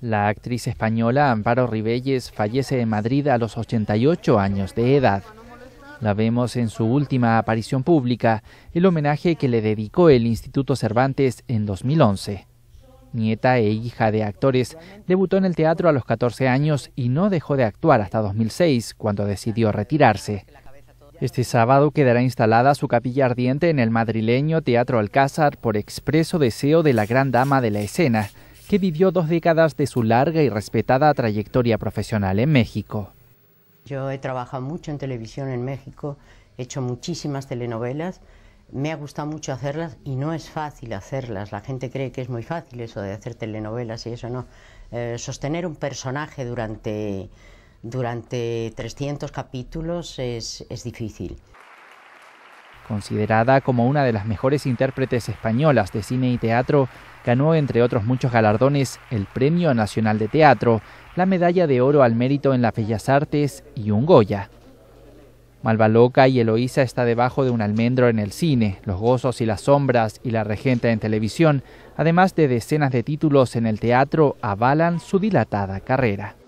La actriz española Amparo Ribelles fallece en Madrid a los 88 años de edad. La vemos en su última aparición pública, el homenaje que le dedicó el Instituto Cervantes en 2011. Nieta e hija de actores, debutó en el teatro a los 14 años y no dejó de actuar hasta 2006, cuando decidió retirarse. Este sábado quedará instalada su capilla ardiente en el madrileño Teatro Alcázar por expreso deseo de la gran dama de la escena, que vivió dos décadas de su larga y respetada trayectoria profesional en México. Yo he trabajado mucho en televisión en México, he hecho muchísimas telenovelas, me ha gustado mucho hacerlas y no es fácil hacerlas. La gente cree que es muy fácil eso de hacer telenovelas y eso no. Eh, sostener un personaje durante durante 300 capítulos es, es difícil. Considerada como una de las mejores intérpretes españolas de cine y teatro, ganó entre otros muchos galardones el Premio Nacional de Teatro, la Medalla de Oro al Mérito en las Bellas Artes y un Goya. Malva Loca y Eloísa está debajo de un almendro en el cine, Los Gozos y las Sombras y La Regenta en televisión, además de decenas de títulos en el teatro avalan su dilatada carrera.